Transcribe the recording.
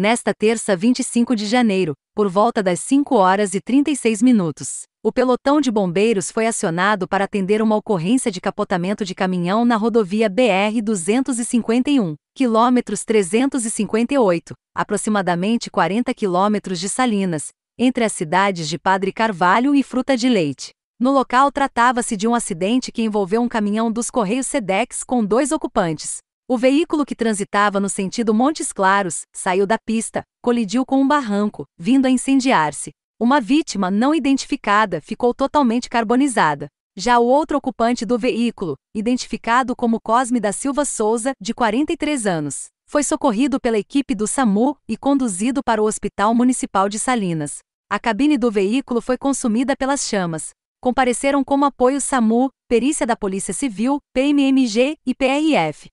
Nesta terça, 25 de janeiro, por volta das 5 horas e 36 minutos, o pelotão de bombeiros foi acionado para atender uma ocorrência de capotamento de caminhão na rodovia BR 251, quilômetros 358, aproximadamente 40 quilômetros de Salinas, entre as cidades de Padre Carvalho e Fruta de Leite. No local tratava-se de um acidente que envolveu um caminhão dos Correios Sedex com dois ocupantes, o veículo que transitava no sentido Montes Claros saiu da pista, colidiu com um barranco, vindo a incendiar-se. Uma vítima não identificada ficou totalmente carbonizada. Já o outro ocupante do veículo, identificado como Cosme da Silva Souza, de 43 anos, foi socorrido pela equipe do SAMU e conduzido para o Hospital Municipal de Salinas. A cabine do veículo foi consumida pelas chamas. Compareceram como apoio SAMU, perícia da Polícia Civil, PMMG e PRF.